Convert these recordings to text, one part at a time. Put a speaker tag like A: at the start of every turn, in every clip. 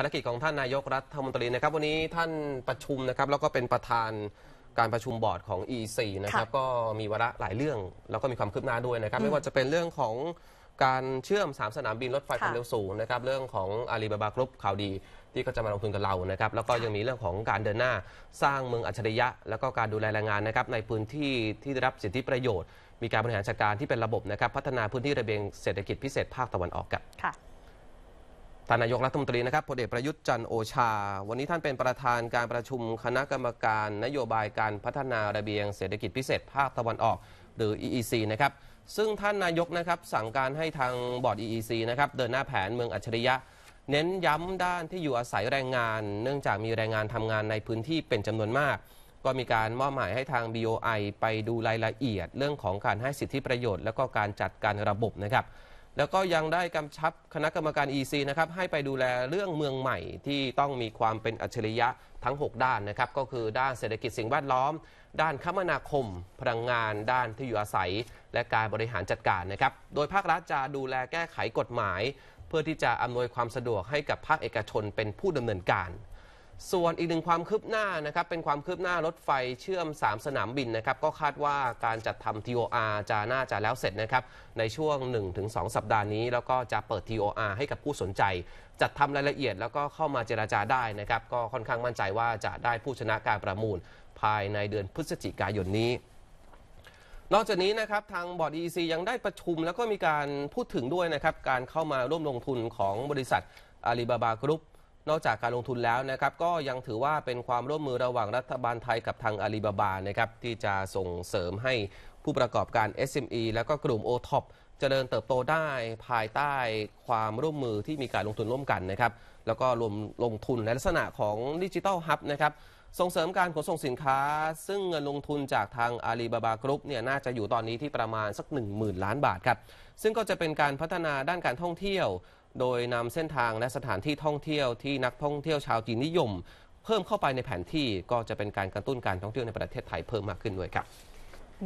A: ารกิจของท่านนายกรัฐมนตรีนะครับวันนี้ท่านประชุมนะครับแล้วก็เป็นประธานการประชุมบอร์ดของ EC นะครับก็มีวาระหลายเรื่องแล้วก็มีความคืบหน้าด้วยนะครับ ไม่ว่าจะเป็นเรื่องของการเชื่อม3สนามบินรถไฟความเร็วสูงนะครับเรื่องของอาลีบาบากรุ๊ปข่าวดีที่ก็จะมาลงทุนกับเรานะครับแล้วก็ยังมีเรื่องของการเดินหน้าสร้างเมืองอัจฉริยะ แล้วก็การดูแลแรงงานนะครับในพื้นที่ที่ได้รับสิทธิประโยชน์ มีการบริหารจัดการที่เป็นระบบนะครับพัฒนาพื้นที่ระเบียงเศรษฐกิจพิเศษภาคตะวันออกกับท่านนายกรัฐมนตรีนะครับพลเอกประยุทธ์จันโอชา วันนี้ท่านเป็นประธานการประชุมคณะกรรมการ นโยบายการพัฒนาระเบียงเศรษฐกิจพิเศษภาคตะวันออก หรือ EEC นะครับ ซึ่งท่านนายกนะครับสั่งการให้ทางบอร์ด EEC นะครับเดินหน้าแผนเมืองอัจฉริยะ เน้นย้ำด้านที่อยู่อาศัยแรงงาน เนื่องจากมีแรงงานทำงานในพื้นที่เป็นจำนวนมาก ก็มีการมอบหมายให้ทาง BOI ไปดูรายละเอียด เรื่องของการให้สิทธิประโยชน์ และก็การจัดการระบบนะครับแล้วก็ยังได้กำชับคณะกรรมการ EC นะครับ ให้ไปดูแลเรื่องเมืองใหม่ที่ต้องมีความเป็นอัจฉริยะทั้ง 6 ด้านนะครับ ก็คือด้านเศรษฐกิจสิ่งแวดล้อม ด้านคมนาคม พลังงานด้านที่อยู่อาศัย และการบริหารจัดการนะครับ โดยภาครัฐจะดูแลแก้ไขกฎหมาย เพื่อที่จะอำนวยความสะดวกให้กับภาคเอกชนเป็นผู้ดำเนินการส่วนอีกหนึ่งความคืบหน้านะครับเป็นความคืบหน้ารถไฟเชื่อม 3 สนามบินนะครับก็คาดว่าการจัดทำ TOR จะน่าจะแล้วเสร็จนะครับในช่วง 1-2 สัปดาห์นี้แล้วก็จะเปิด TOR ให้กับผู้สนใจ จัดทำรายละเอียดแล้วก็เข้ามาเจราจาได้นะครับก็ค่อนข้างมั่นใจว่าจะได้ผู้ชนะการประมูลภายในเดือนพฤศจิกายนนี้ นอกจากนี้นะครับทางบอร์ดอียังได้ประชุมแล้วก็มีการพูดถึงด้วยนะครับการเข้ามาร่วมลงทุนของบริษัทอาลีบาบากรุ๊ปนอกจากการลงทุนแล้วนะครับก็ยังถือว่าเป็นความร่วมมือระหว่างรัฐบาลไทยกับทางอาลีบาบานะครับที่จะส่งเสริมให้ผู้ประกอบการ SME แล้วก็กลุ่ม o t o p จริญเติบโตได้ภายใต้ความร่วมมือที่มีการลงทุนร่วมกันนะครับแล้วก็รวมลงทุนในลักษณะของดิจิทัลฮับนะครับส่งเสริมการขนส่งสินค้า ซึ่งเงินลงทุนจากทางอาลีบาบากรุ๊ปเนี่ยน่าจะอยู่ตอนนี้ที่ประมาณสัก 10,000ล้านบาทครับซึ่งก็จะเป็นการพัฒนาด้านการท่องเที่ยวโดยนำเส้นทางและสถานที่ท่องเที่ยวที่นักท่องเที่ยวชาวจีนนิยม เพิ่มเข้าไปในแผนที่ก็จะเป็นการกระตุ้นการท่องเที่ยวในประเทศไทยเพิ่มมากขึ้นด้วยครับ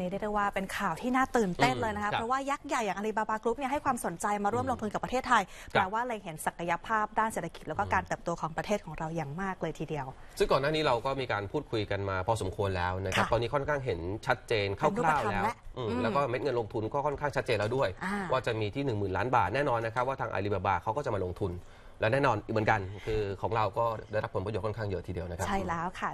B: นี้ได้ได้ว่าเป็นข่าวที่น่าตื่นเต้นเลยนะคะเพราะว่ายักษ์ใหญ่อย่างอาลีบาบากรุ๊ปเนี่ยให้ความสนใจมาร่วมลงทุนกับประเทศไทยแปลว่าเลยเห็นศักยภาพด้านเศรษฐกิจแล้วก็การเติบโตของประเทศของเราอย่างมากเลยทีเดียว
A: ซึ่งก่อนหน้านี้เราก็มีการพูดคุยกันมาพอสมควรแล้วนะครับ ตอนนี้ค่อนข้างเห็นชัดเจนคร่าวๆแล้วแล้วก็เม็ดเงินลงทุนก็ค่อนข้างชัดเจนแล้วด้วยว่าจะมีที่1 0,000ล้านบาทแน่นอนนะครับ ว่าทางอาลีบาบาเขาก็จะมาลงทุนและแน่นอนเหมือนกัน คือของเราก็ได้รับผลประโยชน์ค่อนข้างเยอะทีเดียวนะครับใช่
B: แล้วค่ะ